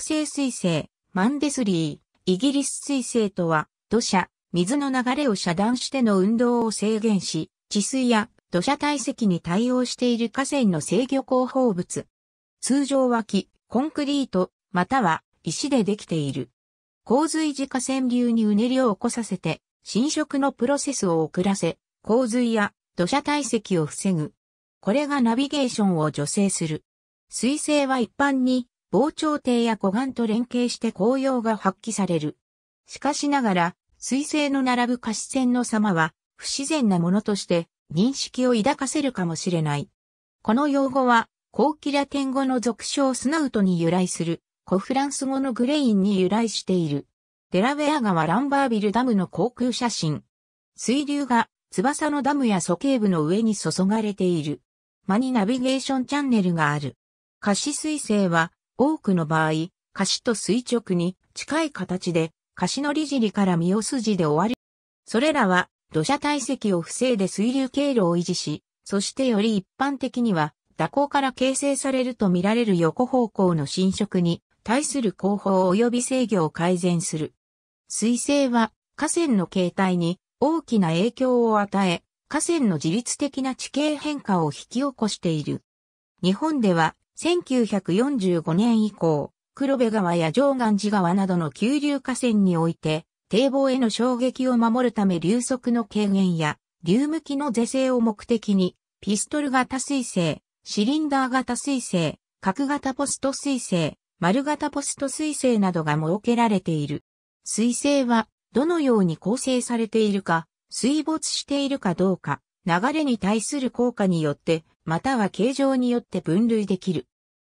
北星水星、マンデスリー、イギリス水星とは、土砂、水の流れを遮断しての運動を制限し、治水や土砂堆積に対応している河川の制御工法物。通常は木、コンクリート、または石でできている。洪水時河川流にうねりを起こさせて、侵食のプロセスを遅らせ、洪水や土砂堆積を防ぐ。これがナビゲーションを助成する。水星は一般に防潮堤や湖岸と連携して紅葉が発揮される。しかしながら、水星の並ぶ可視線の様は、不自然なものとして認識を抱かせるかもしれない。この用語は、高キラ天語の俗称スナウトに由来する、古フランス語のグレインに由来している。デラウェア川ランバービルダムの航空写真。水流が翼のダムや鼠径部の上に注がれている。間にナビゲーションチャンネルがある。可視水星は多くの場合、河しと垂直に近い形で河しの利尻から身を筋で終わり、それらは土砂堆積を防いで水流経路を維持し、そしてより一般的には蛇行から形成されると見られる横方向の侵食に対する工法及び制御を改善する。水性は河川の形態に大きな影響を与え、河川の自律的な地形変化を引き起こしている。日本では1945年以降、黒部川や上岸寺川などの急流河川において、堤防への衝撃を守るため流速の軽減や、流向きの是正を目的に、ピストル型水星、シリンダー型水星、角型ポスト水星、丸型ポスト水星などが設けられている。水星は、どのように構成されているか、水没しているかどうか、流れに対する効果によってまたは形状によって分類できる。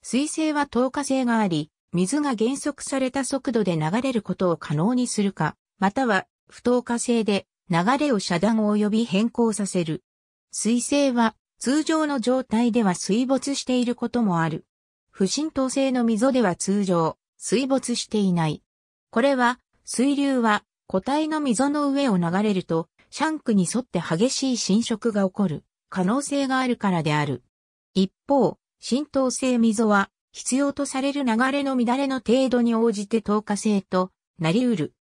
水星は透過性があり、水が減速された速度で流れることを可能にするか、または不透過性で流れを遮断及び変更させる。水星は通常の状態では水没していることもある。不浸透性の溝では通常水没していない。これは水流は固体の溝の上を流れるとシャンクに沿って激しい浸食が起こる。可能性があるからである。一方、浸透性溝は必要とされる流れの乱れの程度に応じて透過性となり得る。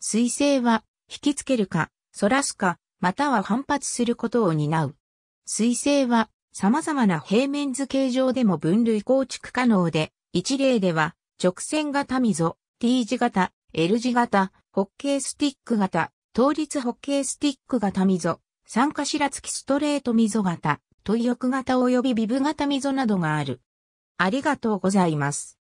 水性は引きつけるか、反らすか、または反発することを担う。水性は様々な平面図形上でも分類構築可能で、一例では直線型溝、T 字型、L 字型、ホッケースティック型、倒立ホッケースティック型溝、しら付きストレート溝型、問翼型及びビブ型溝などがある。ありがとうございます。